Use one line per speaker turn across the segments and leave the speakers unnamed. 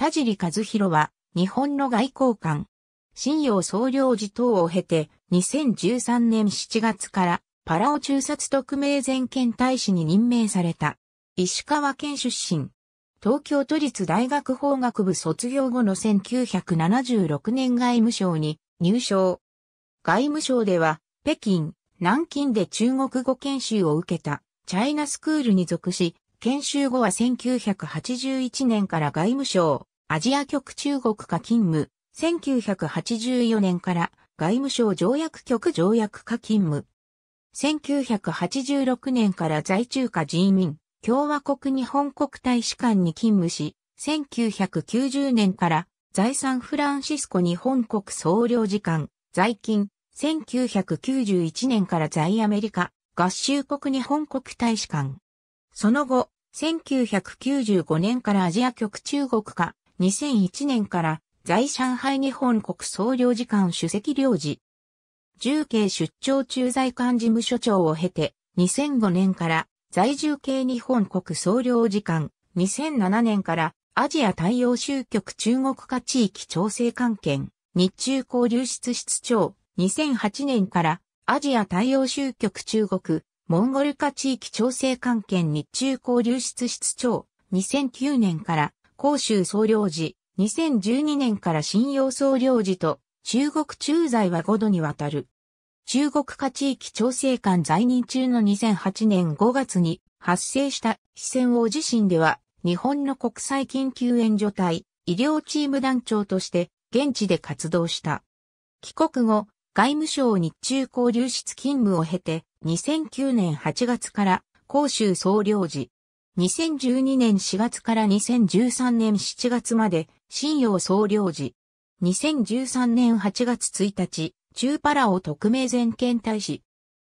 田尻和弘は、日本の外交官、信用総領事等を経て、2013年7月から、パラオ中殺特命全権大使に任命された。石川県出身。東京都立大学法学部卒業後の1976年外務省に入省。外務省では、北京、南京で中国語研修を受けた、チャイナスクールに属し、研修後は1981年から外務省、アジア局中国課勤務、1984年から外務省条約局条約課勤務。1986年から在中華人民共和国日本国大使館に勤務し、1990年から在サンフランシスコ日本国総領事館在勤、1991年から在アメリカ合衆国日本国大使館。その後、1995年からアジア局中国課2001年から在上海日本国総領事館主席領事。重慶出張駐在館事務所長を経て、2005年から在住系日本国総領事館、2007年からアジア太陽州局中国化地域調整官係、日中交流室室長、2008年からアジア太陽州局中国、モンゴル化地域調整官係日中交流室室長、2009年から広州総領事、2012年から新洋総領事と、中国駐在は5度にわたる。中国下地域調整官在任中の2008年5月に発生した四川王地震では、日本の国際緊急援助隊、医療チーム団長として、現地で活動した。帰国後、外務省日中交流室勤務を経て、2009年8月から、広州総領事、2012年4月から2013年7月まで、新陽総領事。2013年8月1日、中パラオ特命全権大使。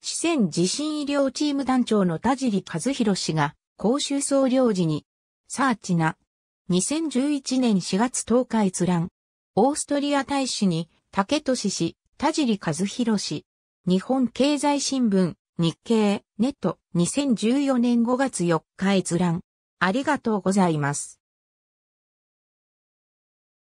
四川地震医療チーム団長の田尻和弘氏が、公衆総領事に、サーチナ。2011年4月10日閲覧。オーストリア大使に、竹俊氏、田尻和弘氏。日本経済新聞、日経、ネット、2014年5月4日閲覧。ありがとうございます。